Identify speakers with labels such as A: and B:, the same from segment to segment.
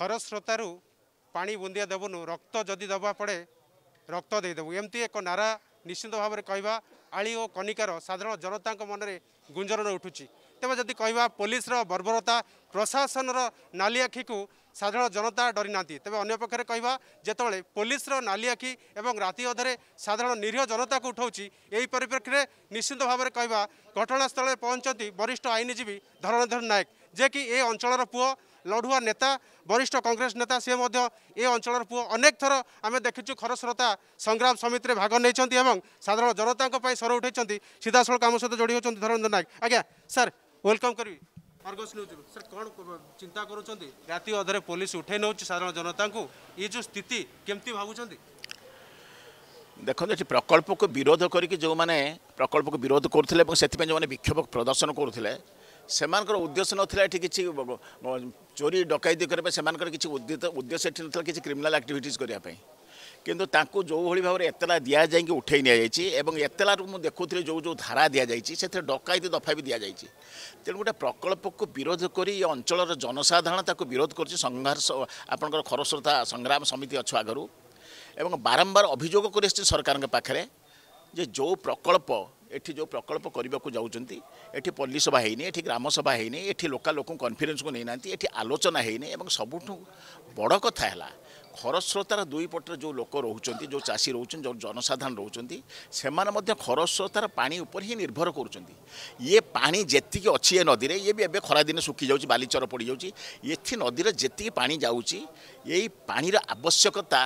A: सरस्रोतारु पानी बुंदिया दबुन रक्त जति दबा पड़े रक्त दे देबु एमति एक नारा निश्चिंत भाव निश्चिन्त आली कन्िकार साधारण जनता को मन गुञ्जर नै उठुन्छ तपाईँ जति पोलिस र बर्बरता प्रशासन र नाली को साधारण जनता डरिना तपाईँ अन्य पक्ष पोलिस र नाली आखि एति अधरे साधारण निरीह जनता को उठाउँछ यो परिप्रेक्ष भावर क्या घटनास्थल पहुँच वरिष्ठ आइनजीवी धरनेन्धर नायक जेक ए अञ्चल र पु ଲଢ଼ୁଆ ନେତା ବରିଷ୍ଠ କଂଗ୍ରେସ ନେତା ସେ ମଧ୍ୟ ଏ ଅଞ୍ଚଳର ପୁଅ ଅନେକ ଥର ଆମେ ଦେଖିଛୁ ଖରସ୍ରୋତା ସଂଗ୍ରାମ ସମିତିରେ ଭାଗ ନେଇଛନ୍ତି ଏବଂ ସାଧାରଣ ଜନତାଙ୍କ ପାଇଁ ସ୍ୱର ଉଠାଇଛନ୍ତି ସିଧାସଳଖ ଆମ ସହିତ ଯୋଡ଼ି ହେଉଛନ୍ତି ଧରମେନ୍ଦ୍ର ନାୟକ ଆଜ୍ଞା ସାର୍ ୱେଲକମ୍ କରିବି ଅର୍ଗସ୍ ନ୍ୟୁଜ୍ରୁ ସାର୍ କ'ଣ ଚିନ୍ତା କରୁଛନ୍ତି ରାତି ଅଧରେ ପୋଲିସ ଉଠାଇ ନେଉଛି ସାଧାରଣ ଜନତାଙ୍କୁ ଏ ଯେଉଁ ସ୍ଥିତି କେମିତି ଭାବୁଛନ୍ତି
B: ଦେଖନ୍ତୁ ଏଠି ପ୍ରକଳ୍ପକୁ ବିରୋଧ କରିକି ଯେଉଁମାନେ ପ୍ରକଳ୍ପକୁ ବିରୋଧ କରୁଥିଲେ ଏବଂ ସେଥିପାଇଁ ଯେଉଁମାନେ ବିକ୍ଷୋଭ ପ୍ରଦର୍ଶନ କରୁଥିଲେ ସେମାନଙ୍କର ଉଦ୍ଦେଶ୍ୟ ନଥିଲା ଏଠି କିଛି ଚୋରି ଡକାୟତି କରିବା ପାଇଁ ସେମାନଙ୍କର କିଛି ଉଦ୍ଦେଶ୍ୟ ଏଠି ନଥିଲା କିଛି କ୍ରିମିନାଲ୍ ଆକ୍ଟିଭିଟିଜ୍ କରିବା ପାଇଁ କିନ୍ତୁ ତାଙ୍କୁ ଯେଉଁଭଳି ଭାବରେ ଏତଲା ଦିଆଯାଇକି ଉଠାଇ ନିଆଯାଇଛି ଏବଂ ଏତଲାରୁ ମୁଁ ଦେଖୁଥିଲି ଯେଉଁ ଯେଉଁ ଧାରା ଦିଆଯାଇଛି ସେଥିରେ ଡକାୟତି ଦଫା ବି ଦିଆଯାଇଛି ତେଣୁ ଗୋଟେ ପ୍ରକଳ୍ପକୁ ବିରୋଧ କରି ଏ ଅଞ୍ଚଳର ଜନସାଧାରଣ ତାକୁ ବିରୋଧ କରୁଛି ସଂଘର୍ଷ ଆପଣଙ୍କର ଖରସ୍ରୋତା ସଂଗ୍ରାମ ସମିତି ଅଛୁ ଆଗରୁ ଏବଂ ବାରମ୍ବାର ଅଭିଯୋଗ କରି ଆସିଛି ସରକାରଙ୍କ ପାଖରେ ଯେ ଯେଉଁ ପ୍ରକଳ୍ପ ଏଠି ଯେଉଁ ପ୍ରକଳ୍ପ କରିବାକୁ ଯାଉଛନ୍ତି ଏଠି ପଲ୍ଲୀ ସଭା ହେଇନି ଏଠି ଗ୍ରାମସଭା ହେଇନି ଏଠି ଲୋକାଲ ଲୋକଙ୍କୁ କନଫିଡେନ୍ସକୁ ନେଇନାହାନ୍ତି ଏଠି ଆଲୋଚନା ହେଇନି ଏବଂ ସବୁଠୁ ବଡ଼ କଥା ହେଲା ଖରସ୍ରୋତାର ଦୁଇ ପଟରେ ଯେଉଁ ଲୋକ ରହୁଛନ୍ତି ଯେଉଁ ଚାଷୀ ରହୁଛନ୍ତି ଯେଉଁ ଜନସାଧାରଣ ରହୁଛନ୍ତି ସେମାନେ ମଧ୍ୟ ଖରସ୍ରୋତାର ପାଣି ଉପରେ ହିଁ ନିର୍ଭର କରୁଛନ୍ତି ଇଏ ପାଣି ଯେତିକି ଅଛି ଏ ନଦୀରେ ଇଏ ବି ଏବେ ଖରାଦିନେ ଶୁଖିଯାଉଛି ବାଲିଚର ପଡ଼ିଯାଉଛି ଏଠି ନଦୀରେ ଯେତିକି ପାଣି ଯାଉଛି ଏଇ ପାଣିର ଆବଶ୍ୟକତା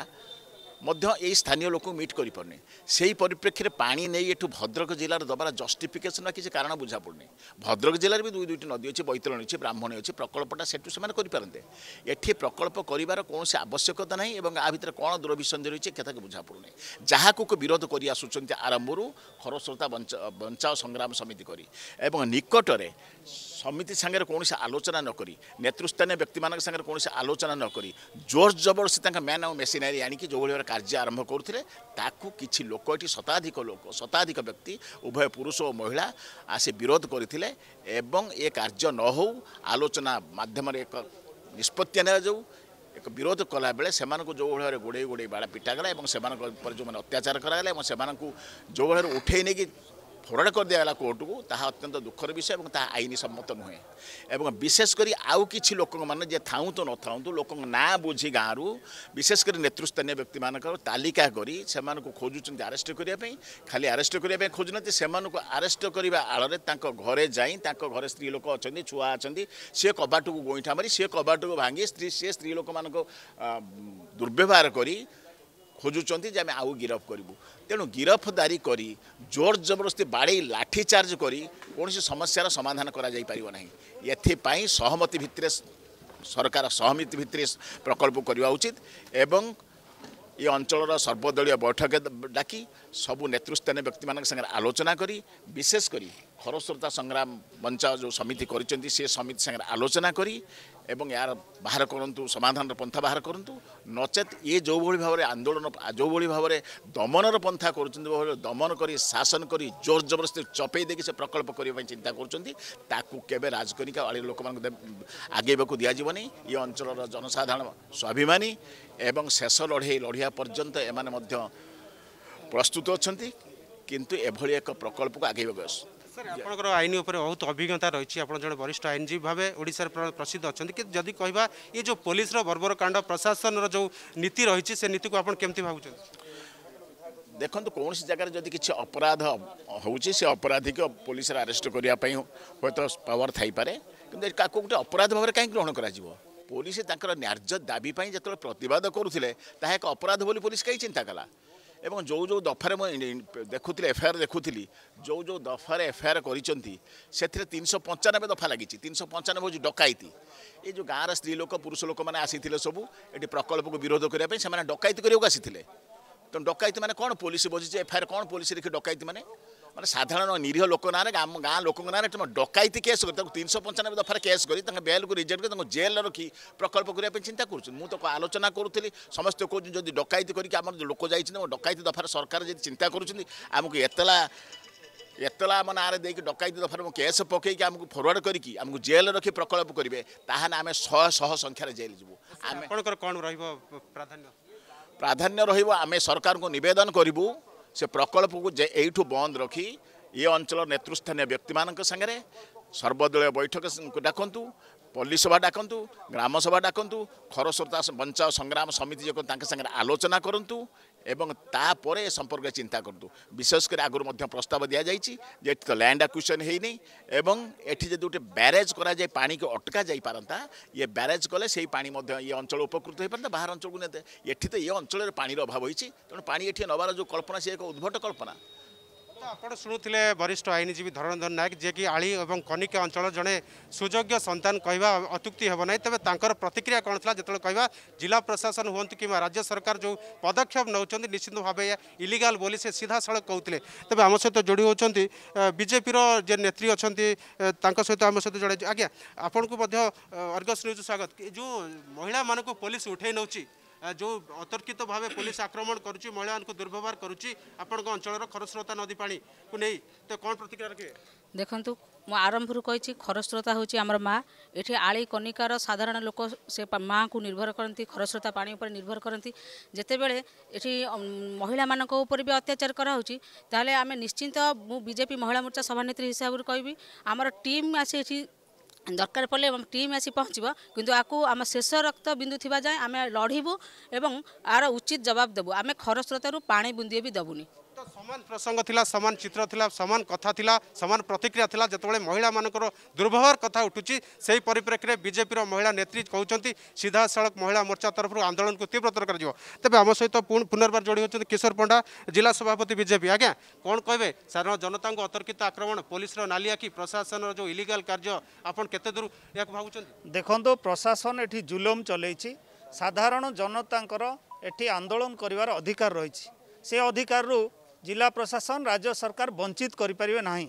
B: ମଧ୍ୟ ଏଇ ସ୍ଥାନୀୟ ଲୋକଙ୍କୁ ମିଟ୍ କରିପାରୁନି ସେହି ପରିପ୍ରେକ୍ଷୀରେ ପାଣି ନେଇ ଏଠୁ ଭଦ୍ରକ ଜିଲ୍ଲାର ଦେବାର ଜଷ୍ଟିଫିକେସନ୍ କିଛି କାରଣ ବୁଝାପଡ଼ୁନି ଭଦ୍ରକ ଜିଲ୍ଲାରେ ବି ଦୁଇ ଦୁଇଟି ନଦୀ ଅଛି ବୈତରଣୀ ଅଛି ବ୍ରାହ୍ମଣୀ ଅଛି ପ୍ରକଳ୍ପଟା ସେଠୁ ସେମାନେ କରିପାରନ୍ତେ ଏଠି ପ୍ରକଳ୍ପ କରିବାର କୌଣସି ଆବଶ୍ୟକତା ନାହିଁ ଏବଂ ଏହା ଭିତରେ କ'ଣ ଦୂରଭିସନ୍ଧି ରହିଛି କେତେକ ବୁଝାପଡ଼ୁନି ଯାହାକୁ ବିରୋଧ କରି ଆସୁଛନ୍ତି ଆରମ୍ଭରୁ ଖରସ୍ରୋତା ବଞ୍ଚାଅ ସଂଗ୍ରାମ ସମିତି କରି ଏବଂ ନିକଟରେ ସମିତି ସାଙ୍ଗରେ କୌଣସି ଆଲୋଚନା ନକରି ନେତୃସ୍ଥାନୀୟ ବ୍ୟକ୍ତିମାନଙ୍କ ସାଙ୍ଗରେ କୌଣସି ଆଲୋଚନା ନକରି ଜୋର ଜବର ସେ ତାଙ୍କ ମ୍ୟାନ୍ ଆଉ ମେସିନାରୀ ଆଣିକି ଯେଉଁଭଳି ଭାବରେ କାର୍ଯ୍ୟ ଆରମ୍ଭ କରୁଥିଲେ ତାକୁ କିଛି ଲୋକ ଏଠି ଶତାଧିକ ଲୋକ ଶତାଧିକ ବ୍ୟକ୍ତି ଉଭୟ ପୁରୁଷ ଓ ମହିଳା ଆସି ବିରୋଧ କରିଥିଲେ ଏବଂ ଏ କାର୍ଯ୍ୟ ନ ହେଉ ଆଲୋଚନା ମାଧ୍ୟମରେ ଏକ ନିଷ୍ପତ୍ତି ନିଆଯାଉ ଏକ ବିରୋଧ କଲାବେଳେ ସେମାନଙ୍କୁ ଯେଉଁଭଳି ଭାବରେ ଗୋଡ଼େଇ ଗୋଡ଼େଇ ବାଡ଼ା ପିଟାଗଲା ଏବଂ ସେମାନଙ୍କ ଉପରେ ଯେଉଁମାନେ ଅତ୍ୟାଚାର କରାଗଲା ଏବଂ ସେମାନଙ୍କୁ ଯେଉଁଭଳି ଭାବରେ ଉଠେଇ ନେଇକି फरड कोर्ट को ता अत्यंत दुखर विषय ता आइन सम्मत विशेष करी आउ आउँछ लोक मिथााउँतु न थाउ बुझी गाँहरू विशेष नेतृत्व नेतृस्थानीय व्यक्ति कर तालिका खोजुन्छ सेमान को अरेस्ट आरेस्ट गरेको खोजुँदै ताको घरे जाई ताको घरे स्त्री लोक अनि छुवा अनि से कटु गोइटा मरिस भांगी स्त्री से स्त्री लोक म दुर्व्यवहार करी ଖୋଜୁଛନ୍ତି ଯେ ଆମେ ଆଉ ଗିରଫ କରିବୁ ତେଣୁ ଗିରଫଦାରୀ କରି ଜୋର ଜବରଦସ୍ତି ବାଡ଼େଇ ଲାଠି ଚାର୍ଜ କରି କୌଣସି ସମସ୍ୟାର ସମାଧାନ କରାଯାଇପାରିବ ନାହିଁ ଏଥିପାଇଁ ସହମତି ଭିତରେ ସରକାର ସହମତି ଭିତରେ ପ୍ରକଳ୍ପ କରିବା ଉଚିତ ଏବଂ ଏ ଅଞ୍ଚଳର ସର୍ବଦଳୀୟ ବୈଠକ ଡାକି ସବୁ ନେତୃସ୍ଥାନୀୟ ବ୍ୟକ୍ତିମାନଙ୍କ ସାଙ୍ଗରେ ଆଲୋଚନା କରି ବିଶେଷ କରି ଖରସ୍ରୋତା ସଂଗ୍ରାମ ମଞ୍ଚ ଯେଉଁ ସମିତି କରିଛନ୍ତି ସେ ସମିତି ସାଙ୍ଗରେ ଆଲୋଚନା କରି ଏବଂ ଏହାର ବାହାର କରନ୍ତୁ ସମାଧାନର ପନ୍ଥା ବାହାର କରନ୍ତୁ ନଚେତ୍ ଇଏ ଯେଉଁଭଳି ଭାବରେ ଆନ୍ଦୋଳନ ଯେଉଁଭଳି ଭାବରେ ଦମନର ପନ୍ଥା କରୁଛନ୍ତି ଦମନ କରି ଶାସନ କରି ଜୋର ଜବରଦସ୍ତି ଚପେଇ ଦେଇକି ସେ ପ୍ରକଳ୍ପ କରିବା ପାଇଁ ଚିନ୍ତା କରୁଛନ୍ତି ତାକୁ କେବେ ରାଜକନିକା ଆଳିର ଲୋକମାନଙ୍କୁ ଆଗେଇବାକୁ ଦିଆଯିବନି ଏ ଅଞ୍ଚଳର ଜନସାଧାରଣ ସ୍ୱାଭିମାନୀ ଏବଂ ଶେଷ ଲଢ଼େଇ ଲଢ଼ିବା ପର୍ଯ୍ୟନ୍ତ ଏମାନେ ମଧ୍ୟ ପ୍ରସ୍ତୁତ ଅଛନ୍ତି କିନ୍ତୁ ଏଭଳି ଏକ ପ୍ରକଳ୍ପକୁ ଆଗେଇବାକୁ ଆସୁ
C: ସାର୍
A: ଆପଣଙ୍କର ଆଇନ ଉପରେ ବହୁତ ଅଭିଜ୍ଞତା ରହିଛି ଆପଣ ଜଣେ ବରିଷ୍ଠ ଆଇନଜୀବୀ ଭାବେ ଓଡ଼ିଶାରେ ପ୍ରସିଦ୍ଧ ଅଛନ୍ତି କିନ୍ତୁ ଯଦି କହିବା ଏ ଯେଉଁ ପୋଲିସର ବର୍ବରକାଣ୍ଡ ପ୍ରଶାସନର ଯେଉଁ ନୀତି ରହିଛି ସେ ନୀତିକୁ ଆପଣ କେମିତି ଭାବୁଛନ୍ତି
B: ଦେଖନ୍ତୁ କୌଣସି ଜାଗାରେ ଯଦି କିଛି ଅପରାଧ ହେଉଛି ସେ ଅପରାଧୀକୁ ପୋଲିସରେ ଆରେଷ୍ଟ କରିବା ପାଇଁ ହୁଏତ ପାୱାର ଥାଇପାରେ କିନ୍ତୁ କାହାକୁ ଗୋଟେ ଅପରାଧ ଭାବରେ କାହିଁକି ଗ୍ରହଣ କରାଯିବ ପୋଲିସ ତାଙ୍କର ନ୍ୟାର୍ଯ୍ୟ ଦାବି ପାଇଁ ଯେତେବେଳେ ପ୍ରତିବାଦ କରୁଥିଲେ ତାହା ଏକ ଅପରାଧ ବୋଲି ପୋଲିସ କାହିଁ ଚିନ୍ତା କଲା ଏବଂ ଯେଉଁ ଯେଉଁ ଦଫାରେ ମୁଁ ଦେଖୁଥିଲି ଏଫଆଇଆର୍ ଦେଖୁଥିଲି ଯେଉଁ ଯେଉଁ ଦଫାରେ ଏଫଆଇଆର୍ କରିଛନ୍ତି ସେଥିରେ ତିନିଶହ ପଞ୍ଚାନବେ ଦଫା ଲାଗିଛି ତିନିଶହ ପଞ୍ଚାନବେ ହେଉଛି ଡକାୟତି ଏ ଯେଉଁ ଗାଁର ସ୍ତ୍ରୀ ଲୋକ ପୁରୁଷ ଲୋକମାନେ ଆସିଥିଲେ ସବୁ ଏଠି ପ୍ରକଳ୍ପକୁ ବିରୋଧ କରିବା ପାଇଁ ସେମାନେ ଡକାୟତି କରିବାକୁ ଆସିଥିଲେ ତେଣୁ ଡକାୟତି ମାନେ କ'ଣ ପୋଲିସ ବସିଛି ଏଫଆଇଆର୍ କ'ଣ ପୋଲିସ ଦେଖି ଡକାୟତି ମାନେ मलाई साधारण निरीह लोक नाँडे आम गाँ लोको ना डकइत केस गर् पन्चानब्बे दफार केस गरि रिजेक्ट जेल रोखि प्रकल्प गर्दा तो आलोचना गरुली समस्तो जुन डकइत गरिक आम लोक डकइती दफार सरकार जति चिन्ता गरुन्छ आमु एतलातला डकइती दफार केस पकेइक आमुक फरवर्ड गरि जेल रोकि प्रकल्प गरे त शख्यार जेल्
A: कम प्राधाय
B: प्राधान्य र आम सरकार नदन गर्बु ସେ ପ୍ରକଳ୍ପକୁ ଯେ ଏଇଠୁ ବନ୍ଦ ରଖି ଏ ଅଞ୍ଚଳ ନେତୃସ୍ଥାନୀୟ ବ୍ୟକ୍ତିମାନଙ୍କ ସାଙ୍ଗରେ ସର୍ବଦଳୀୟ ବୈଠକକୁ ଡାକନ୍ତୁ ପଲ୍ଲୀ ସଭା ଡାକନ୍ତୁ ଗ୍ରାମସଭା ଡାକନ୍ତୁ ଖରସ୍ରୋତା ବଞ୍ଚାଅ ସଂଗ୍ରାମ ସମିତି ଯୋଗ ତାଙ୍କ ସାଙ୍ଗରେ ଆଲୋଚନା କରନ୍ତୁ ଏବଂ ତାପରେ ଏ ସମ୍ପର୍କରେ ଚିନ୍ତା କରନ୍ତୁ ବିଶେଷ କରି ଆଗରୁ ମଧ୍ୟ ପ୍ରସ୍ତାବ ଦିଆଯାଇଛି ଯେ ଏଠି ତ ଲ୍ୟାଣ୍ଡ ଆକ୍ୱିସନ୍ ହେଇନି ଏବଂ ଏଠି ଯଦି ଗୋଟେ ବ୍ୟାରେଜ୍ କରାଯାଇ ପାଣିକୁ ଅଟକା ଯାଇପାରନ୍ତା ଇଏ ବ୍ୟାରେଜ୍ କଲେ ସେଇ ପାଣି ମଧ୍ୟ ଏ ଅଞ୍ଚଳ ଉପକୃତ ହୋଇପାରନ୍ତା ବାହାର ଅଞ୍ଚଳକୁ ନେତେ ଏଠି ତ ଏ ଅଞ୍ଚଳରେ ପାଣିର ଅଭାବ ହୋଇଛି ତେଣୁ ପାଣି ଏଠି ନେବାର ଯେଉଁ କଳ୍ପନା ସେ ଏକ ଉଦ୍ଭଟ କଳ୍ପନା
A: आपड़ शुणुते वरिष्ठ आईनजीवी धरणधर नायक जेकि आली और कनिका अंचल जड़े सुजोग्य सतान कह अत्युक्ति हे ना तेज प्रतिक्रिया कौन थी जो कह जिला प्रशासन हूँ कि राज्य सरकार जो पदक्षेप नौकर निश्चित भाव इलिगाल बोली से सीधा साल कहते तेज आम सहित जोड़ी होती बीजेपी जे नेत्री अच्छा सहित आम सहित जोड़ आज्ञा आपण को स्वागत जो महिला मानक पुलिस उठे नौ जो अतर्कित तो भावे पुलिस आक्रमण करुच्च महिला दुर्व्यवहार करुच्च अंचल खरस्रोता नदी पा को नहीं तो कौन प्रतिक्रिया रखिए
D: देखु मु आरंभर कही खरस्रोता हूँ आमर माँ ये आई कनिकार साधारण लोक से माँ को निर्भर करती खरस्रोता पा उपर निर्भर करती जिते बी महिला मान भी अत्याचार कराऊँ तेल आम निश्चिंत मुझे बीजेपी महिला मोर्चा सभानेत्री हिसाब से कहि आमर टीम आसी দরকার পড়লে আমি টিম assi পৌঁছিব কিন্তু আকু আমা শেষ রক্ত বিন্দু থিবা যায় আমি লড়িবু এবং আর উচিত জবাব দেবু আমি খরোসরতাৰু पाणी বুনদিও বি দবনি
A: ସମାନ ପ୍ରସଙ୍ଗ ଥିଲା ସମାନ ଚିତ୍ର ଥିଲା ସମାନ କଥା ଥିଲା ସମାନ ପ୍ରତିକ୍ରିୟା ଥିଲା ଯେତେବେଳେ ମହିଳାମାନଙ୍କର ଦୁର୍ବ୍ୟବହାର କଥା ଉଠୁଛି ସେହି ପରିପ୍ରେକ୍ଷୀରେ ବିଜେପିର ମହିଳା ନେତ୍ରୀ କହୁଛନ୍ତି ସିଧାସଳଖ ମହିଳା ମୋର୍ଚ୍ଚା ତରଫରୁ ଆନ୍ଦୋଳନକୁ ତୀବ୍ରତର କରାଯିବ ତେବେ ଆମ ସହିତ ପୁନର୍ବାର ଯୋଡ଼ି ହେଉଛନ୍ତି କିଶୋର ପଣ୍ଡା ଜିଲ୍ଲା
D: ସଭାପତି ବିଜେପି ଆଜ୍ଞା
A: କ'ଣ କହିବେ ସାଧାରଣ ଜନତାଙ୍କ ଅତର୍କିତ ଆକ୍ରମଣ ପୋଲିସର ନାଲିଆକି ପ୍ରଶାସନର ଯେଉଁ ଇଲିଗାଲ୍ କାର୍ଯ୍ୟ ଆପଣ କେତେ ଦୂର ଏହାକୁ ଭାବୁଛନ୍ତି
D: ଦେଖନ୍ତୁ ପ୍ରଶାସନ ଏଠି ଜୁଲମ ଚଲେଇଛି ସାଧାରଣ ଜନତାଙ୍କର ଏଠି ଆନ୍ଦୋଳନ କରିବାର ଅଧିକାର ରହିଛି ସେ ଅଧିକାରରୁ ଜିଲ୍ଲା ପ୍ରଶାସନ ରାଜ୍ୟ ସରକାର ବଞ୍ଚିତ କରିପାରିବେ ନାହିଁ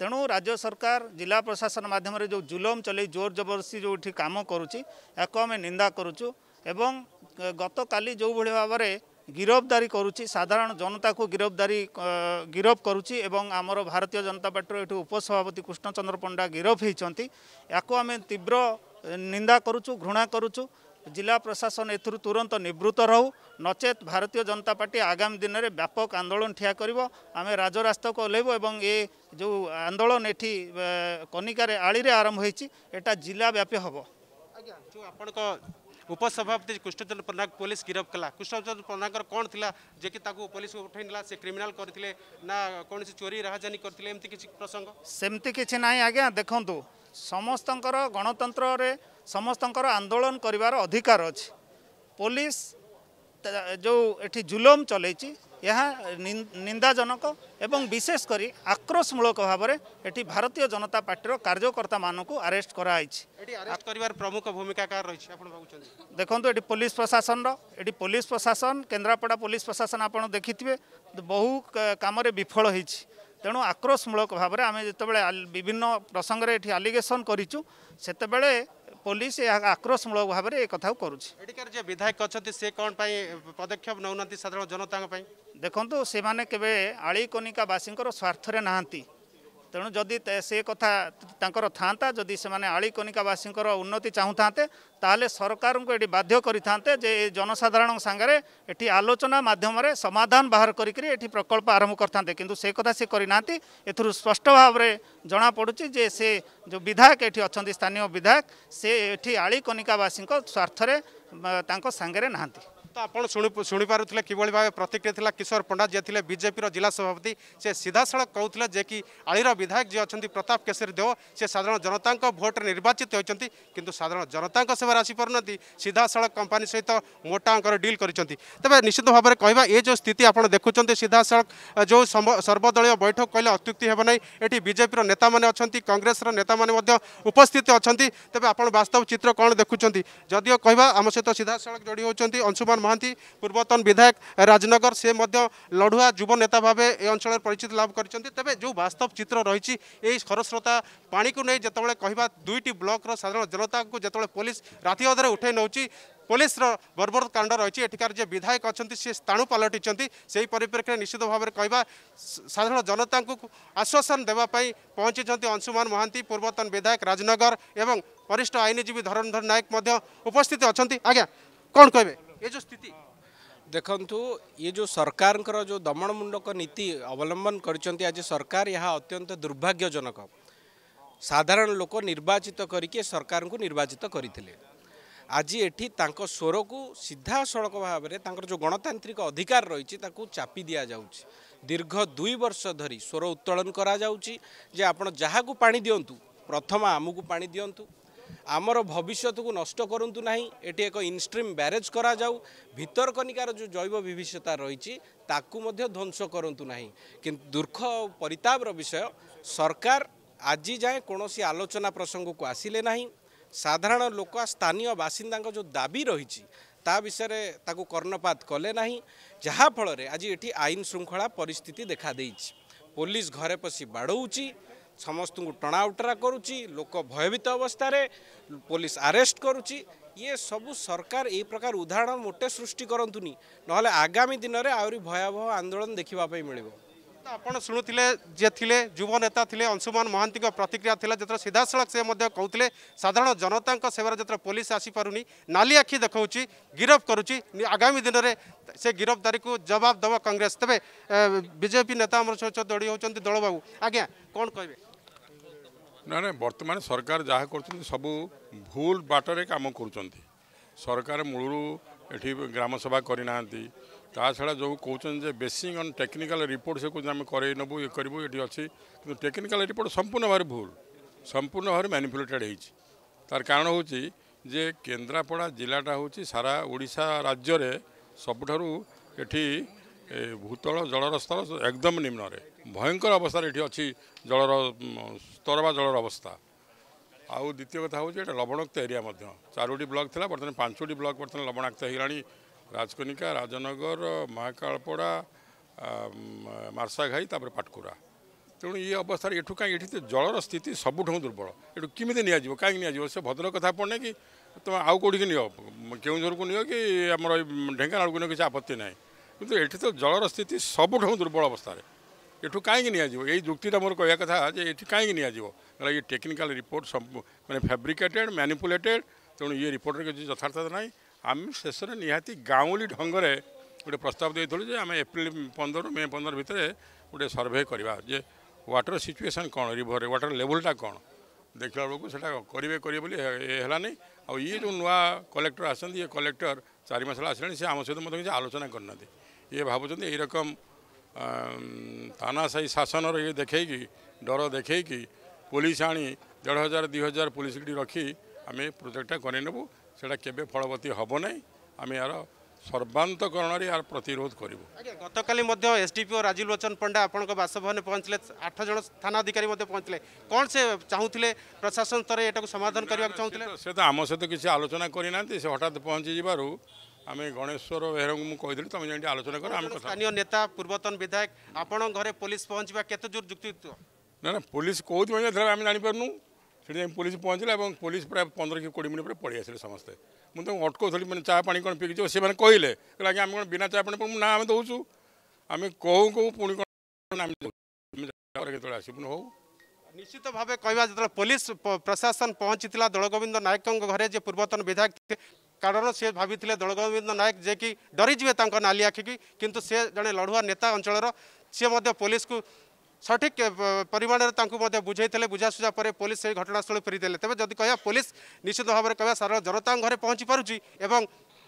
D: ତେଣୁ ରାଜ୍ୟ ସରକାର ଜିଲ୍ଲା ପ୍ରଶାସନ ମାଧ୍ୟମରେ ଯେଉଁ ଜୁଲମ ଚଲେଇ ଜୋର ଜବରଦସ୍ତି ଯେଉଁଠି କାମ କରୁଛି ଏହାକୁ ଆମେ ନିନ୍ଦା କରୁଛୁ ଏବଂ ଗତକାଲି ଯେଉଁଭଳି ଭାବରେ ଗିରଫଦାରୀ କରୁଛି ସାଧାରଣ ଜନତାକୁ ଗିରଫଦାରୀ ଗିରଫ କରୁଛି ଏବଂ ଆମର ଭାରତୀୟ ଜନତା ପାର୍ଟିର ଏଠି ଉପସଭାପତି କୃଷ୍ଣଚନ୍ଦ୍ର ପଣ୍ଡା ଗିରଫ ହୋଇଛନ୍ତି ଏହାକୁ ଆମେ ତୀବ୍ର ନିନ୍ଦା କରୁଛୁ ଘୃଣା କରୁଛୁ जिला प्रशासन एथर तुरंत नवृत्त रहू नचे भारतीय जनता पार्टी आगामी दिन में व्यापक आंदोलन ठिया कर आम राजरास्ता को ओल्लू और ये जो आंदोलन ये कनिकार आली आरंभ होटा जिलाव्यापी हम
A: जो आपण उपसभापति कृष्णचंद्र प्रधान पुलिस गिरफ कला कृष्णचंद्र प्रधान कौन थी जे कि पुलिस उठे उठाई से क्रिमिनाल करते ना कौन चोरी राहजानी करते प्रसंग
D: सेमती किसी ना आज्ञा देखु समस्त गणतंत्र ସମସ୍ତଙ୍କର ଆନ୍ଦୋଳନ କରିବାର ଅଧିକାର ଅଛି ପୋଲିସ ଯେଉଁ ଏଠି ଜୁଲମ ଚଲେଇଛି ଏହା ନିନ୍ଦାଜନକ ଏବଂ ବିଶେଷ କରି ଆକ୍ରୋଶମୂଳକ ଭାବରେ ଏଠି ଭାରତୀୟ ଜନତା ପାର୍ଟିର କାର୍ଯ୍ୟକର୍ତ୍ତାମାନଙ୍କୁ ଆରେଷ୍ଟ କରାଯାଇଛି କରିବାର ପ୍ରମୁଖ ଭୂମିକା କାହାର ରହିଛି ଆପଣ ଭାବୁଛନ୍ତି ଦେଖନ୍ତୁ ଏଠି ପୋଲିସ ପ୍ରଶାସନର ଏଠି ପୋଲିସ ପ୍ରଶାସନ କେନ୍ଦ୍ରାପଡ଼ା ପୋଲିସ ପ୍ରଶାସନ ଆପଣ ଦେଖିଥିବେ ବହୁ କାମରେ ବିଫଳ ହୋଇଛି ତେଣୁ ଆକ୍ରୋଶମୂଳକ ଭାବରେ ଆମେ ଯେତେବେଳେ ବିଭିନ୍ନ ପ୍ରସଙ୍ଗରେ ଏଠି ଆଲିଗେସନ୍ କରିଛୁ ସେତେବେଳେ পুলিশ আক্রোশমূলক ভাবে এ কথা করুছি এটিকার যে বিধায়ক অনেক সে কম পদক্ষেপ নেউ সাধারণ জনতা দেখুন সে কেবে আড়ি কনিকাবাসী স্বার্থরে নাহান্তি ତେଣୁ ଯଦି ସେ କଥା ତାଙ୍କର ଥାନ୍ତା ଯଦି ସେମାନେ ଆଳିକନିକାବାସୀଙ୍କର ଉନ୍ନତି ଚାହୁଁଥାନ୍ତେ ତାହେଲେ ସରକାରଙ୍କୁ ଏଠି ବାଧ୍ୟ କରିଥାନ୍ତେ ଯେ ଏ ଜନସାଧାରଣଙ୍କ ସାଙ୍ଗରେ ଏଠି ଆଲୋଚନା ମାଧ୍ୟମରେ ସମାଧାନ ବାହାର କରିକିରି ଏଠି ପ୍ରକଳ୍ପ ଆରମ୍ଭ କରିଥାନ୍ତେ କିନ୍ତୁ ସେ କଥା ସେ କରିନାହାନ୍ତି ଏଥିରୁ ସ୍ପଷ୍ଟ ଭାବରେ ଜଣାପଡ଼ୁଛି ଯେ ସେ ଯେଉଁ ବିଧାୟକ ଏଠି ଅଛନ୍ତି ସ୍ଥାନୀୟ ବିଧାୟକ ସେ ଏଠି ଆଳିକନିକାବାସୀଙ୍କ ସ୍ୱାର୍ଥରେ ତାଙ୍କ ସାଙ୍ଗରେ ନାହାନ୍ତି ତ ଆପଣ ଶୁଣିପାରୁଥିଲେ କିଭଳି ଭାବେ ପ୍ରତିକ୍ରିୟା ଥିଲା କିଶୋର ପଣ୍ଡା ଯିଏ ଥିଲେ
A: ବିଜେପିର ଜିଲ୍ଲା ସଭାପତି ସେ ସିଧାସଳଖ କହୁଥିଲେ ଯେ କି ଆଳିର ବିଧାୟକ ଯିଏ ଅଛନ୍ତି ପ୍ରତାପ କେଶରୀ ଦେଓ ସେ ସାଧାରଣ ଜନତାଙ୍କ ଭୋଟ୍ରେ ନିର୍ବାଚିତ ହୋଇଛନ୍ତି କିନ୍ତୁ ସାଧାରଣ ଜନତାଙ୍କ ସେବାରେ ଆସିପାରୁନାହାନ୍ତି ସିଧାସଳଖ କମ୍ପାନୀ ସହିତ ମୋଟା ଅଙ୍କର ଡିଲ୍ କରିଛନ୍ତି ତେବେ ନିଶ୍ଚିତ ଭାବରେ କହିବା ଏ ଯେଉଁ ସ୍ଥିତି ଆପଣ ଦେଖୁଛନ୍ତି ସିଧାସଳଖ ଯେଉଁ ସର୍ବଦଳୀୟ ବୈଠକ କହିଲେ ଅତ୍ୟୁକ୍ତି ହେବ ନାହିଁ ଏଠି ବିଜେପିର ନେତାମାନେ ଅଛନ୍ତି କଂଗ୍ରେସର ନେତାମାନେ ମଧ୍ୟ ଉପସ୍ଥିତ ଅଛନ୍ତି ତେବେ ଆପଣ ବାସ୍ତବ ଚିତ୍ର କ'ଣ ଦେଖୁଛନ୍ତି ଯଦିଓ କହିବା ଆମ ସହିତ ସିଧାସଳଖ ଯୋଡ଼ି ହେଉଛନ୍ତି ଅଂଶୁମାନ মহান্তি পূর্বতন বিধায়ক রাজনগর সে লড়ুয়া যুব নেতা ভাবে এই অঞ্চলের পরিচিতি লাভ করেছেন তবে যে বাস্তব চিত্র রয়েছে এই খরস্রোতা পাকু নিয়ে যেতবে কহা দুইটি ব্লকর সাধারণ জনতা যেতবে পুলিশ রাতে অধরে উঠাই নেଉଛି পুলিশর বর্বর কাণ্ড রয়েছে এঠিকার যে বিধায়ক অনেক সে স্থাণু পালটিছেন সেই পরিপ্রেক্ষীতে নিশ্চিত ভাবে কহা সাধারণ জনতা আশ্বাসন দেওয়া পৌঁছেছেন অংশুমান মহান্তি পূর্বতন বিধায়ক রাজনগর এবং বরিষ্ঠ আইনজীবী ধরণধর নায়ক উপস্থিত অনেক আজ্ঞা কম কে
C: ଏ ଯେଉଁ ସ୍ଥିତି ଦେଖନ୍ତୁ ଇଏ ଯେଉଁ ସରକାରଙ୍କର ଯେଉଁ ଦମନମୂଳକ ନୀତି ଅବଲମ୍ବନ କରିଛନ୍ତି ଆଜି ସରକାର ଏହା ଅତ୍ୟନ୍ତ ଦୁର୍ଭାଗ୍ୟଜନକ ସାଧାରଣ ଲୋକ ନିର୍ବାଚିତ କରିକି ସରକାରଙ୍କୁ ନିର୍ବାଚିତ କରିଥିଲେ ଆଜି ଏଠି ତାଙ୍କ ସ୍ୱରକୁ ସିଧାସଳଖ ଭାବରେ ତାଙ୍କର ଯେଉଁ ଗଣତାନ୍ତ୍ରିକ ଅଧିକାର ରହିଛି ତାକୁ ଚାପି ଦିଆଯାଉଛି ଦୀର୍ଘ ଦୁଇ ବର୍ଷ ଧରି ସ୍ୱର ଉତ୍ତୋଳନ କରାଯାଉଛି ଯେ ଆପଣ ଯାହାକୁ ପାଣି ଦିଅନ୍ତୁ ପ୍ରଥମ ଆମକୁ ପାଣି ଦିଅନ୍ତୁ ଆମର ଭବିଷ୍ୟତକୁ ନଷ୍ଟ କରନ୍ତୁ ନାହିଁ ଏଠି ଏକ ଇନଷ୍ଟ୍ରିମ୍ ବ୍ୟାରେଜ୍ କରାଯାଉ ଭିତରକନିକାର ଯେଉଁ ଜୈବ ବିବିଧତା ରହିଛି ତାକୁ ମଧ୍ୟ ଧ୍ୱଂସ କରନ୍ତୁ ନାହିଁ କିନ୍ତୁ ଦୁଃଖ ପରିତାପର ବିଷୟ ସରକାର ଆଜି ଯାଏଁ କୌଣସି ଆଲୋଚନା ପ୍ରସଙ୍ଗକୁ ଆସିଲେ ନାହିଁ ସାଧାରଣ ଲୋକ ସ୍ଥାନୀୟ ବାସିନ୍ଦାଙ୍କ ଯେଉଁ ଦାବି ରହିଛି ତା ବିଷୟରେ ତାକୁ କର୍ଣ୍ଣପାତ କଲେ ନାହିଁ ଯାହାଫଳରେ ଆଜି ଏଠି ଆଇନ ଶୃଙ୍ଖଳା ପରିସ୍ଥିତି ଦେଖାଦେଇଛି ପୋଲିସ ଘରେ ପଶି ବାଡ଼ଉଛି ସମସ୍ତଙ୍କୁ ଟଣାଉଟରା କରୁଛି ଲୋକ ଭୟଭୀତ ଅବସ୍ଥାରେ ପୋଲିସ ଆରେଷ୍ଟ କରୁଛି ଇଏ ସବୁ ସରକାର ଏଇ ପ୍ରକାର ଉଦାହରଣ ମୋଟେ ସୃଷ୍ଟି କରନ୍ତୁନି ନହେଲେ ଆଗାମୀ ଦିନରେ ଆହୁରି ଭୟାବହ ଆନ୍ଦୋଳନ ଦେଖିବା ପାଇଁ ମିଳିବ ଆପଣ ଶୁଣୁଥିଲେ ଯିଏ ଥିଲେ ଯୁବ ନେତା ଥିଲେ ଅଂଶୁମାନ ମହାନ୍ତିଙ୍କ ପ୍ରତିକ୍ରିୟା ଥିଲା
A: ଯେତେବେଳେ ସିଧାସଳଖ ସେ ମଧ୍ୟ କହୁଥିଲେ ସାଧାରଣ ଜନତାଙ୍କ ସେବାରେ ଯେତେବେଳେ ପୋଲିସ ଆସିପାରୁନି ନାଲି ଆଖି ଦେଖାଉଛି ଗିରଫ କରୁଛି ଆଗାମୀ ଦିନରେ ସେ ଗିରଫଦାରୀକୁ ଜବାବ ଦେବ କଂଗ୍ରେସ ତେବେ ବିଜେପି ନେତା ଆମର ସହିତ ଦୋଡ଼ି ହେଉଛନ୍ତି ଦଳବାବୁ ଆଜ୍ଞା କ'ଣ କହିବେ
E: ନା ନାଇଁ ବର୍ତ୍ତମାନ ସରକାର ଯାହା କରୁଛନ୍ତି ସବୁ ଭୁଲ ବାଟରେ କାମ କରୁଛନ୍ତି ସରକାର ମୂଳରୁ ଏଠି ଗ୍ରାମସଭା କରିନାହାନ୍ତି ତା ଛଡ଼ା ଯେଉଁ କହୁଛନ୍ତି ଯେ ବେସିଂ ଅନ୍ ଟେକ୍ନିକାଲ ରିପୋର୍ଟ ସେ କହୁଛନ୍ତି ଆମେ କରେଇ ନେବୁ ଇଏ କରିବୁ ଏଠି ଅଛି କିନ୍ତୁ ଟେକ୍ନିକାଲ ରିପୋର୍ଟ ସମ୍ପୂର୍ଣ୍ଣ ଭାବରେ ଭୁଲ ସମ୍ପୂର୍ଣ୍ଣ ଭାବରେ ମ୍ୟାନିପୁଲେଟେଡ଼ ହେଇଛି ତାର କାରଣ ହେଉଛି ଯେ କେନ୍ଦ୍ରାପଡ଼ା ଜିଲ୍ଲାଟା ହେଉଛି ସାରା ଓଡ଼ିଶା ରାଜ୍ୟରେ ସବୁଠାରୁ ଏଠି ଭୂତଳ ଜଳର ସ୍ତର ଏକଦମ ନିମ୍ନରେ ভয়ঙ্কর অবস্থার এটি অছি জলর স্তৰ বা জলর অবস্থা আউ দ্বিতীয় কথা হচ্ছে এটা লবণাক্ত এরিয়া মধ্য চারোটি ব্লক লা বর্তমানে পাঁচটি ব্লক বর্তমানে লবণাক্ত হয়ে রাজকনিকা রাজনগর মহাকালপড়া মার্সাঘাই তাপরে পাটকুরা তেমন এই অবস্থায় এঠু কাই এটি জলর স্থিতি সবুঠ দুর্বল এটু কমিটি নিয়ে কাই নিয়ে সে ভদ্র কথা পড়ে কি তুমি আউ কোটি নিও কেউঝরকু নিও কি আমার ঢেঙ্কানাড়ক নিও কিছু আপত্তি নাই কিন্তু এটি তো জলর স্থিতি সবুঠ দুর্বল অবস্থায় ଏଠୁ କାହିଁକି ନିଆଯିବ ଏଇ ଯୁକ୍ତିଟା ମୋର କହିବା କଥା ଯେ ଏଠି କାହିଁକି ନିଆଯିବ କାରଣ ଇଏ ଟେକ୍ନିକାଲ ରିପୋର୍ଟ ସବୁ ମାନେ ଫ୍ୟାବ୍ରିକେଟେଡ୍ ମ୍ୟାନିପୁଲେଟେଡ୍ ତେଣୁ ଇଏ ରିପୋର୍ଟରେ କିଛି ଯଥାର୍ଥତା ନାହିଁ ଆମେ ଶେଷରେ ନିହାତି ଗାଉଁଲି ଢଙ୍ଗରେ ଗୋଟେ ପ୍ରସ୍ତାବ ଦେଇଥିଲୁ ଯେ ଆମେ ଏପ୍ରିଲ ପନ୍ଦରରୁ ମେ ପନ୍ଦର ଭିତରେ ଗୋଟେ ସର୍ଭେ କରିବା ଯେ ୱାଟର ସିଚୁଏସନ୍ କ'ଣ ରିଭରରେ ୱାଟର ଲେଭଲଟା କ'ଣ ଦେଖିଲା ବେଳକୁ ସେଇଟା କରିବେ କରିବେ ବୋଲି ଏ ହେଲାନି ଆଉ ଇଏ ଯେଉଁ ନୂଆ କଲେକ୍ଟର ଆସିଛନ୍ତି ଇଏ କଲେକ୍ଟର ଚାରି ମାସ ହେଲା ଆସିଲେଣି ସେ ଆମ ସହିତ ମଧ୍ୟ କିଛି ଆଲୋଚନା କରିନାହାନ୍ତି ଇଏ ଭାବୁଛନ୍ତି ଏଇ ରକମ ତାନାଶାହୀ ଶାସନର ଇଏ ଦେଖେଇକି ଡର ଦେଖେଇକି ପୋଲିସ ଆଣି ଦେଢ଼ ହଜାର ଦୁଇ ହଜାର ପୋଲିସଟି ରଖି ଆମେ ଏ ପ୍ରୋଜେକ୍ଟଟା କରିନେବୁ ସେଇଟା କେବେ ଫଳବତୀ ହେବ ନାହିଁ ଆମେ ଏହାର ସର୍ବାନ୍ତକରଣରେ ଏହାର ପ୍ରତିରୋଧ କରିବୁ ଗତକାଲି ମଧ୍ୟ ଏସ୍ଡିପିଓ
A: ରାଜୀବ ଲୋଚନ ପଣ୍ଡା ଆପଣଙ୍କ ବାସଭବନରେ ପହଞ୍ଚିଲେ ଆଠ ଜଣ ଥାନାଧିକାରୀ ମଧ୍ୟ ପହଞ୍ଚିଲେ କ'ଣ ସେ ଚାହୁଁଥିଲେ
E: ପ୍ରଶାସନ ସ୍ତରରେ ଏଟାକୁ ସମାଧାନ କରିବାକୁ ଚାହୁଁଥିଲେ ସେ ତ ଆମ ସହିତ କିଛି ଆଲୋଚନା କରିନାହାନ୍ତି ସେ ହଠାତ୍ ପହଞ୍ଚି ଯିବାରୁ আমি গণেশ্বর বেহরঙ্গ মু কইদিলি তুমি যেটি আলোচনা কর আমি স্থানীয় নেতা পূর্বতন বিধায়ক আপন ঘরে পুলিশ পৌঁছিবা কত জোর যুক্তিত্ব না না পুলিশ কোথায় যাই আমি জানি পারনু সেটা যাই পুলিশ পৌঁছিলা এবং পুলিশ প্রায় 15 কি 20 মিনিট পরে পড়ি আসলে সমস্ত মু তো অটকো থলি মানে চা পানি কোন পিকি সে মানে কহিলে আজ্ঞা আমি কোন বিনা চা পানি না আমি দউছু আমি কেউ কেউ পুনি কোন আমি আমি কেতবে আসবু হউ নিশ্চিত ভাবে কইবা যে
A: পুলিশ প্রশাসন পৌঁছিতিলা দলগোবিন্দ নায়কঙ্ ঘরে যে পূর্বতন বিধায়ক কারন সে ভাবিtile দলগবিন্দ నాయক জেকি ডরিজবে তঙ্ক নালিয়া কি কিন্তু সে জানে লড়ুয়া নেতা অঞ্চলর সে মধ্যে পুলিশক সঠিক পরিবারে তঙ্ক মধ্যে বুঝাইতেলে বুঝা সুজা পরে পুলিশ সেই ঘটনা স্থলে পেরিতেলে তebe যদি কয়া পুলিশ নিশ্চিত ভাবে কয়া সারা জনতাং ঘরে পনচি পারুচি এবং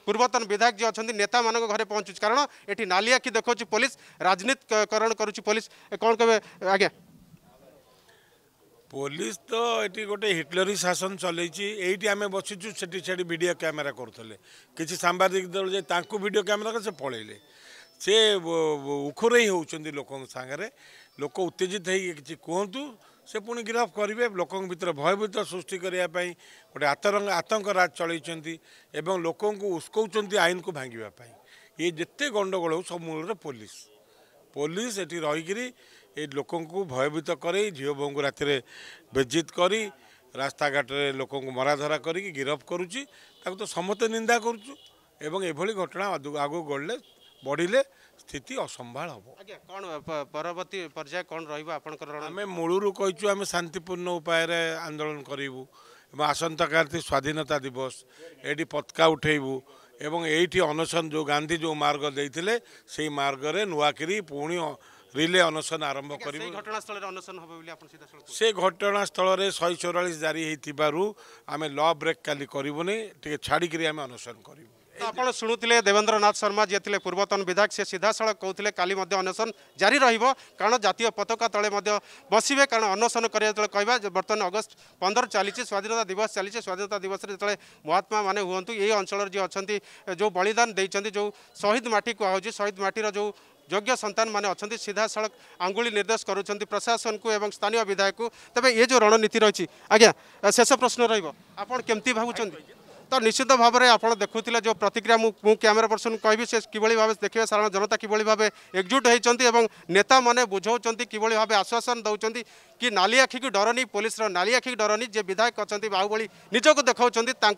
A: পূর্বতন বিধায়ক জি অছந்தி নেতা মানক ঘরে পনচি কারণ এটি নালিয়া কি দেখোছি পুলিশ রাজনৈতিককরণ করুচি পুলিশ এ কোন কবে আগিয়া
F: ପୋଲିସ ତ ଏଠି ଗୋଟେ ହିଟଲରି ଶାସନ ଚଲେଇଛି ଏଇଠି ଆମେ ବସିଛୁ ସେଠି ସେଠି ଭିଡ଼ିଓ କ୍ୟାମେରା କରୁଥିଲେ କିଛି ସାମ୍ବାଦିକ ଦଳ ଯାଇ ତାଙ୍କୁ ଭିଡ଼ିଓ କ୍ୟାମେରା କରି ସେ ପଳେଇଲେ ସେ ଉଖୁରେଇ ହେଉଛନ୍ତି ଲୋକଙ୍କ ସାଙ୍ଗରେ ଲୋକ ଉତ୍ତେଜିତ ହେଇକି କିଛି କୁହନ୍ତୁ ସେ ପୁଣି ଗିରଫ କରିବେ ଲୋକଙ୍କ ଭିତରେ ଭୟଭୀତ ସୃଷ୍ଟି କରିବା ପାଇଁ ଗୋଟେ ଆତଙ୍କ ଆତଙ୍କ ରାଜ ଚଳେଇଛନ୍ତି ଏବଂ ଲୋକଙ୍କୁ ଉସ୍କଉଛନ୍ତି ଆଇନକୁ ଭାଙ୍ଗିବା ପାଇଁ ଇଏ ଯେତେ ଗଣ୍ଡଗୋଳ ହେଉ ସବୁ ମୂଳରେ ପୋଲିସ ପୋଲିସ ଏଠି ରହିକିରି ଏ ଲୋକଙ୍କୁ ଭୟଭୀତ କରେଇ ଝିଅ ବୋହୂଙ୍କୁ ରାତିରେ ବେଜିତ କରି ରାସ୍ତାଘାଟରେ ଲୋକଙ୍କୁ ମରାଧରା କରିକି ଗିରଫ କରୁଛି ତାକୁ ତ ସମସ୍ତେ ନିନ୍ଦା କରୁଛୁ ଏବଂ ଏଭଳି ଘଟଣା ଆଗକୁ ଗଢ଼ିଲେ ବଢ଼ିଲେ ସ୍ଥିତି ଅସମ୍ଭାଳ ହେବ ଆଜ୍ଞା
A: କ'ଣ ପରବର୍ତ୍ତୀ ପର୍ଯ୍ୟାୟ କ'ଣ ରହିବ ଆପଣଙ୍କର
F: ଆମେ ମୂଳରୁ କହିଛୁ ଆମେ ଶାନ୍ତିପୂର୍ଣ୍ଣ ଉପାୟରେ ଆନ୍ଦୋଳନ କରିବୁ ଏବଂ ଆସନ୍ତାକାଲି ସ୍ୱାଧୀନତା ଦିବସ ଏଇଠି ପତକା ଉଠାଇବୁ ଏବଂ ଏଇଠି ଅନଶନ ଯେଉଁ ଗାନ୍ଧୀ ଯେଉଁ ମାର୍ଗ ଦେଇଥିଲେ ସେଇ ମାର୍ଗରେ ନୂଆକିରି ପୁଣି ରିଲେ ଅନଶନ ଆରମ୍ଭ କରିବୁ
A: ଘଟଣାସ୍ଥଳରେ ଅନଶନ ହେବ ବୋଲି ଆପଣ
F: ସେ ଘଟଣାସ୍ଥଳରେ ଶହେ ଚଉରାଳିଶ ଜାରି ହେଇଥିବାରୁ ଆମେ ଲ ବ୍ରେକ୍ କାଲି କରିବୁନି ଟିକେ ଛାଡ଼ିକିରି ଆମେ ଅନଶନ କରିବୁ
A: ଆପଣ ଶୁଣୁଥିଲେ ଦେବେନ୍ଦ୍ରନାଥ ଶର୍ମା ଯିଏ ଥିଲେ ପୂର୍ବତନ ବିଧାୟକ ସେ ସିଧାସଳଖ କହୁଥିଲେ କାଲି ମଧ୍ୟ ଅନଶନ ଜାରି ରହିବ କାରଣ ଜାତୀୟ ପତାକା ତଳେ ମଧ୍ୟ ବସିବେ କାରଣ ଅନଶନ କରିବା ଯେତେବେଳେ କହିବା ବର୍ତ୍ତମାନ ଅଗଷ୍ଟ ପନ୍ଦର ଚାଲିଛି ସ୍ୱାଧୀନତା ଦିବସ ଚାଲିଛି ସ୍ୱାଧୀନତା ଦିବସରେ ଯେତେବେଳେ ମହାତ୍ମାମାନେ ହୁଅନ୍ତୁ ଏହି ଅଞ୍ଚଳରେ ଯିଏ ଅଛନ୍ତି ଯେଉଁ ବଳିଦାନ ଦେଇଛନ୍ତି ଯେଉଁ ଶହୀଦ ମାଟି କୁହାହେଉଛି ଶହୀଦ ମାଟିର ଯେଉଁ যোগ্য সন্তান মানে অনেক সিধাসলখ আঙ্গুড়ি নির্দেশ করছেন প্রশাসন এবং স্থানীয় বিধায়ক তবে এ যে রণনীতি রয়েছে আজ্ঞা শেষ প্রশ্ন রহব আপনার কমিটি ভাবুচ্ছেন তো নিশ্চিত ভাবে আপনার দেখুলে যে প্রতিক্রিয়া মু ক্যামেরা পর্সন কবি সে কিভাবে ভাবে দেখবে সাধারণ জনতা কিভাবে ভাবে একজুট হয়েছেন এবং নেতা মানে বুঝাউছেন কিভাবে ভাবে আশ্বাসন দৌঁছেন কি নালি আখিকে ডরনি পুলিশর নালি আখিকে ডরনি যে বিধায়ক অনেক বাহুবলী নিজকে দেখাউছেন তাঁর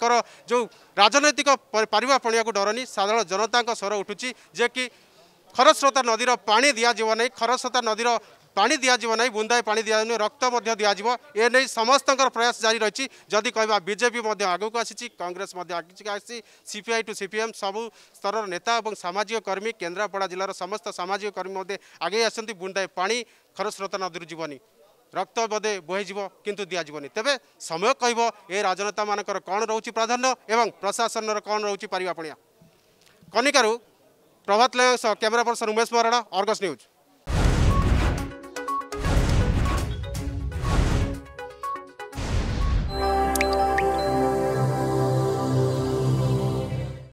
A: যে রাজনৈতিক পারিবাপণিয়া ডরনি সাধারণ জনতা স্বর উঠুছি যে কি খরস্রোতা নদীর পা দিয়াযিব না খরস্রোতা নদীর পা দিয়াযিব না বুন্দায় পা দিয়া রক্ত দিয়াযিব এ নেই সমস্ত প্রয়াস জারি রয়েছে যদি কহা বিজেপি আগুক আসিছি কংগ্রেস আগুক আসি সিপিআই টু সিপিএম সবু স্তরের নেতা এবং সামাজিক কর্মী কেন্দ্রাপড়া জেলার সমস্ত সামাজিক কর্মী আগেই আসছেন বুন্দায় পা খরস্রোতা নদীর যাবনি রক্ত বোধে বহিযিব কিন্তু দিয়াযিবনি তেবে সময় কহব এ রাজনেতা মানকর কণ রয়েছে প্রাধান্য এবং প্রশাসনর কণ রয়েছে পারিপাপণিয়া কনিকার प्रभात लय कॅमेरा पर्सन उमेश मराणा ऑर्गस न्यूज